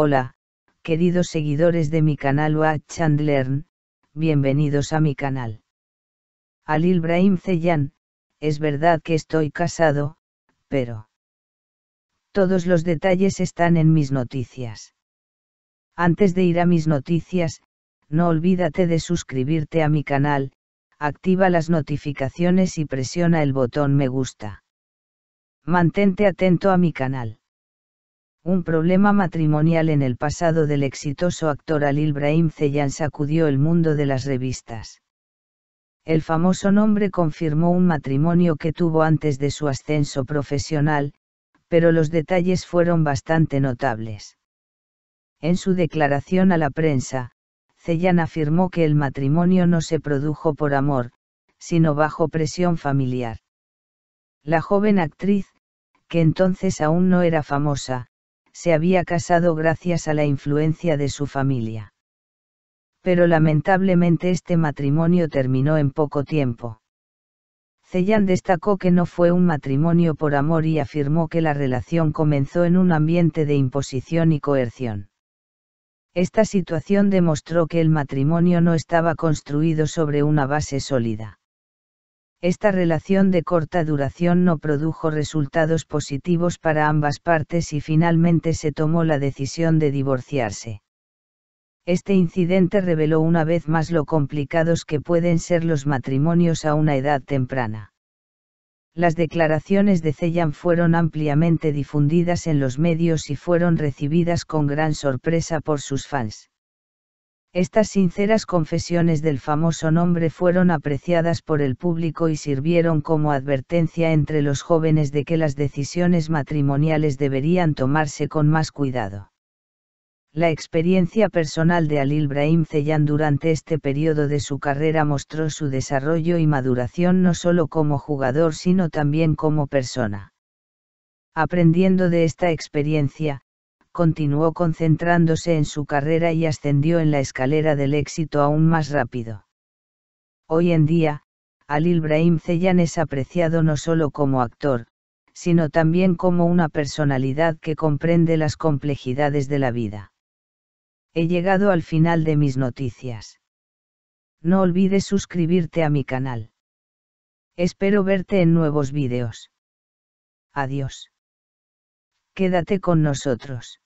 Hola, queridos seguidores de mi canal Watch and bienvenidos a mi canal. Al Brahim Ceyan, es verdad que estoy casado, pero... Todos los detalles están en mis noticias. Antes de ir a mis noticias, no olvídate de suscribirte a mi canal, activa las notificaciones y presiona el botón me gusta. Mantente atento a mi canal. Un problema matrimonial en el pasado del exitoso actor Alil Brahim Zeyan sacudió el mundo de las revistas. El famoso nombre confirmó un matrimonio que tuvo antes de su ascenso profesional, pero los detalles fueron bastante notables. En su declaración a la prensa, Zeyan afirmó que el matrimonio no se produjo por amor, sino bajo presión familiar. La joven actriz, que entonces aún no era famosa, se había casado gracias a la influencia de su familia. Pero lamentablemente este matrimonio terminó en poco tiempo. Zeyan destacó que no fue un matrimonio por amor y afirmó que la relación comenzó en un ambiente de imposición y coerción. Esta situación demostró que el matrimonio no estaba construido sobre una base sólida. Esta relación de corta duración no produjo resultados positivos para ambas partes y finalmente se tomó la decisión de divorciarse. Este incidente reveló una vez más lo complicados que pueden ser los matrimonios a una edad temprana. Las declaraciones de Cellan fueron ampliamente difundidas en los medios y fueron recibidas con gran sorpresa por sus fans. Estas sinceras confesiones del famoso nombre fueron apreciadas por el público y sirvieron como advertencia entre los jóvenes de que las decisiones matrimoniales deberían tomarse con más cuidado. La experiencia personal de Alil Ibrahim Zeyan durante este periodo de su carrera mostró su desarrollo y maduración no solo como jugador sino también como persona. Aprendiendo de esta experiencia, continuó concentrándose en su carrera y ascendió en la escalera del éxito aún más rápido. Hoy en día, Alil Brahim Zeyan es apreciado no solo como actor, sino también como una personalidad que comprende las complejidades de la vida. He llegado al final de mis noticias. No olvides suscribirte a mi canal. Espero verte en nuevos vídeos. Adiós. Quédate con nosotros.